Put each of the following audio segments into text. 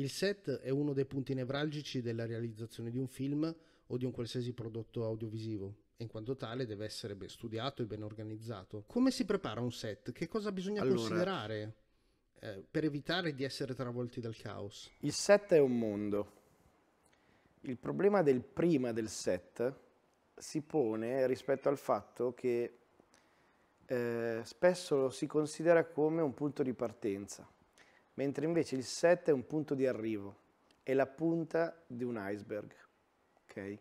Il set è uno dei punti nevralgici della realizzazione di un film o di un qualsiasi prodotto audiovisivo e in quanto tale deve essere ben studiato e ben organizzato. Come si prepara un set? Che cosa bisogna allora, considerare eh, per evitare di essere travolti dal caos? Il set è un mondo. Il problema del prima del set si pone rispetto al fatto che eh, spesso lo si considera come un punto di partenza mentre invece il 7 è un punto di arrivo, è la punta di un iceberg. Okay?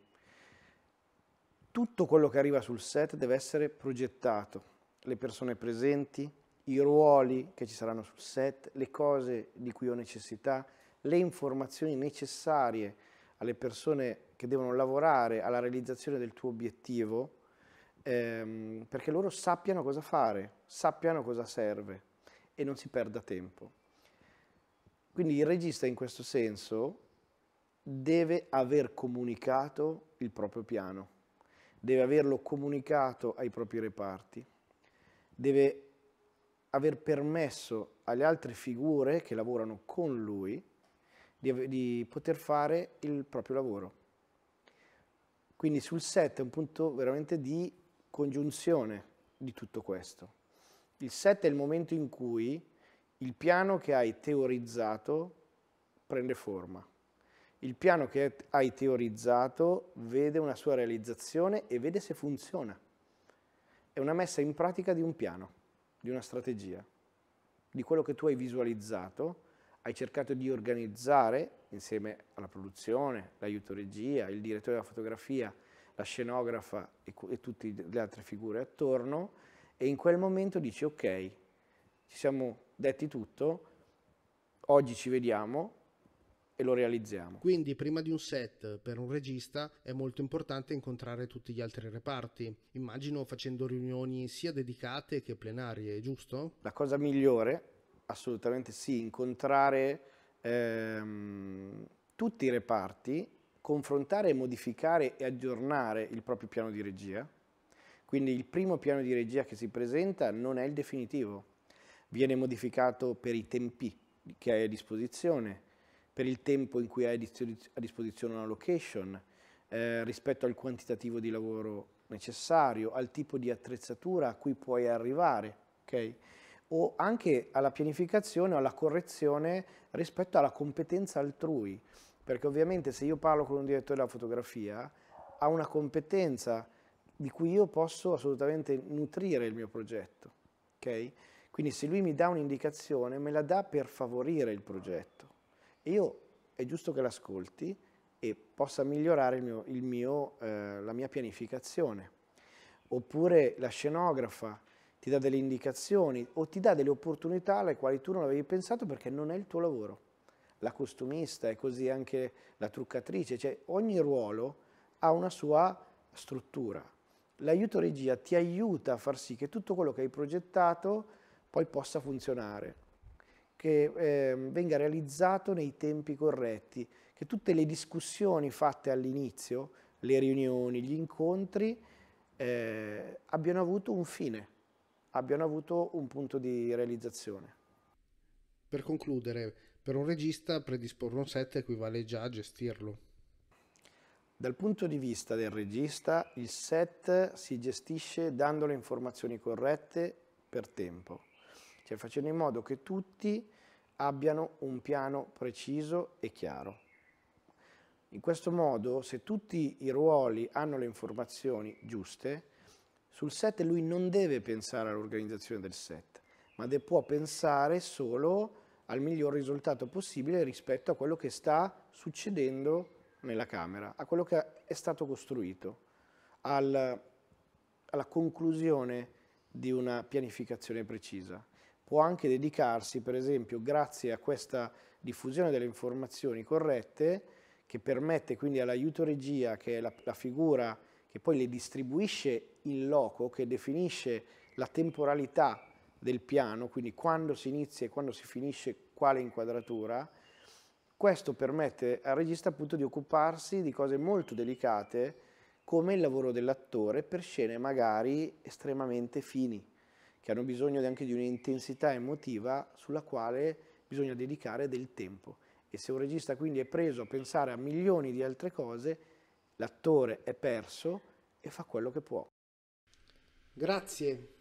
Tutto quello che arriva sul set deve essere progettato, le persone presenti, i ruoli che ci saranno sul set, le cose di cui ho necessità, le informazioni necessarie alle persone che devono lavorare alla realizzazione del tuo obiettivo, ehm, perché loro sappiano cosa fare, sappiano cosa serve e non si perda tempo. Quindi il regista in questo senso deve aver comunicato il proprio piano, deve averlo comunicato ai propri reparti, deve aver permesso alle altre figure che lavorano con lui di, di, poter fare il proprio lavoro. Quindi sul set è un punto veramente di congiunzione di tutto questo. Il set è il momento in cui il piano che hai teorizzato prende forma. Il piano che hai teorizzato vede una sua realizzazione e vede se funziona. È una messa in pratica di un piano, di una strategia, di quello che tu hai visualizzato, hai cercato di organizzare insieme alla produzione, l'aiuto regia, il direttore della fotografia, la scenografa e, e tutte le altre figure attorno e in quel momento dici ok, ci siamo detti tutto, oggi ci vediamo e lo realizziamo. Quindi prima di un set per un regista è molto importante incontrare tutti gli altri reparti, immagino facendo riunioni sia dedicate che plenarie, giusto? La cosa migliore, assolutamente sì, incontrare ehm, tutti i reparti, confrontare, modificare e aggiornare il proprio piano di regia. Quindi il primo piano di regia che si presenta non è il definitivo, viene modificato per i tempi che hai a disposizione, per il tempo in cui hai a disposizione una location, eh, rispetto al quantitativo di lavoro necessario, al tipo di attrezzatura a cui puoi arrivare, okay? o anche alla pianificazione o alla correzione rispetto alla competenza altrui, perché ovviamente se io parlo con un direttore della fotografia ha una competenza di cui io posso assolutamente nutrire il mio progetto. Okay? Quindi se lui mi dà un'indicazione, me la dà per favorire il progetto. E io è giusto che l'ascolti e possa migliorare il mio, il mio, eh, la mia pianificazione. Oppure la scenografa ti dà delle indicazioni o ti dà delle opportunità alle quali tu non avevi pensato perché non è il tuo lavoro. La costumista e così anche la truccatrice, cioè ogni ruolo ha una sua struttura. L'aiuto regia ti aiuta a far sì che tutto quello che hai progettato poi possa funzionare, che eh, venga realizzato nei tempi corretti, che tutte le discussioni fatte all'inizio, le riunioni, gli incontri, eh, abbiano avuto un fine, abbiano avuto un punto di realizzazione. Per concludere, per un regista predisporre un set equivale già a gestirlo. Dal punto di vista del regista, il set si gestisce dando le informazioni corrette per tempo cioè facendo in modo che tutti abbiano un piano preciso e chiaro. In questo modo, se tutti i ruoli hanno le informazioni giuste, sul set lui non deve pensare all'organizzazione del set, ma può pensare solo al miglior risultato possibile rispetto a quello che sta succedendo nella camera, a quello che è stato costruito, al, alla conclusione di una pianificazione precisa può anche dedicarsi, per esempio, grazie a questa diffusione delle informazioni corrette, che permette quindi all'aiuto regia, che è la, la figura che poi le distribuisce in loco, che definisce la temporalità del piano, quindi quando si inizia e quando si finisce quale inquadratura, questo permette al regista appunto di occuparsi di cose molto delicate come il lavoro dell'attore per scene magari estremamente fini che hanno bisogno anche di un'intensità emotiva sulla quale bisogna dedicare del tempo. E se un regista quindi è preso a pensare a milioni di altre cose, l'attore è perso e fa quello che può. Grazie.